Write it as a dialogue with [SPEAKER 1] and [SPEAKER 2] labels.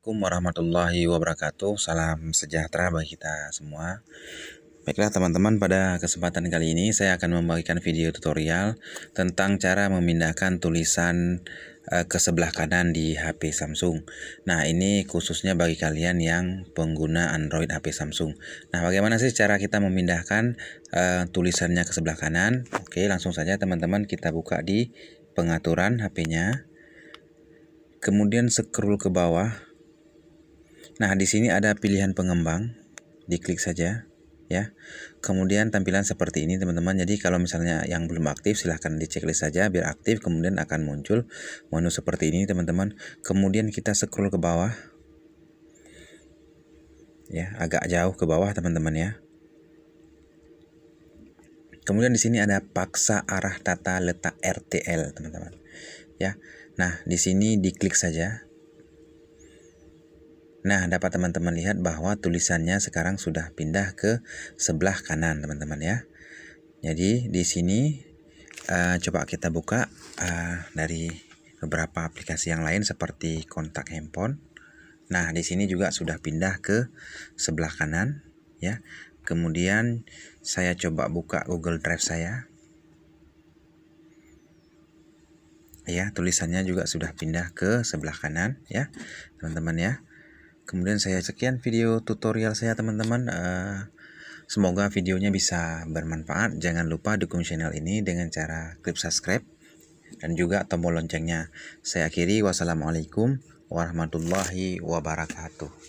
[SPEAKER 1] Assalamualaikum warahmatullahi wabarakatuh. Salam sejahtera bagi kita semua. Baiklah teman-teman, pada kesempatan kali ini saya akan membagikan video tutorial tentang cara memindahkan tulisan eh, ke sebelah kanan di HP Samsung. Nah, ini khususnya bagi kalian yang pengguna Android HP Samsung. Nah, bagaimana sih cara kita memindahkan uh, tulisannya ke sebelah kanan? Oke, langsung saja teman-teman kita buka di pengaturan HP-nya. Kemudian scroll ke bawah Nah, di sini ada pilihan pengembang. Diklik saja ya. Kemudian tampilan seperti ini teman-teman. Jadi kalau misalnya yang belum aktif silahkan diceklis saja biar aktif kemudian akan muncul menu seperti ini teman-teman. Kemudian kita scroll ke bawah. Ya, agak jauh ke bawah teman-teman ya. Kemudian di sini ada paksa arah tata letak RTL, teman-teman. Ya. Nah, di sini diklik saja Nah, dapat teman-teman lihat bahwa tulisannya sekarang sudah pindah ke sebelah kanan, teman-teman ya. Jadi, di sini uh, coba kita buka uh, dari beberapa aplikasi yang lain seperti kontak handphone. Nah, di sini juga sudah pindah ke sebelah kanan ya. Kemudian saya coba buka Google Drive saya. Ya, tulisannya juga sudah pindah ke sebelah kanan ya, teman-teman ya kemudian saya sekian video tutorial saya teman-teman eh, semoga videonya bisa bermanfaat jangan lupa dukung channel ini dengan cara klik subscribe dan juga tombol loncengnya saya akhiri wassalamualaikum warahmatullahi wabarakatuh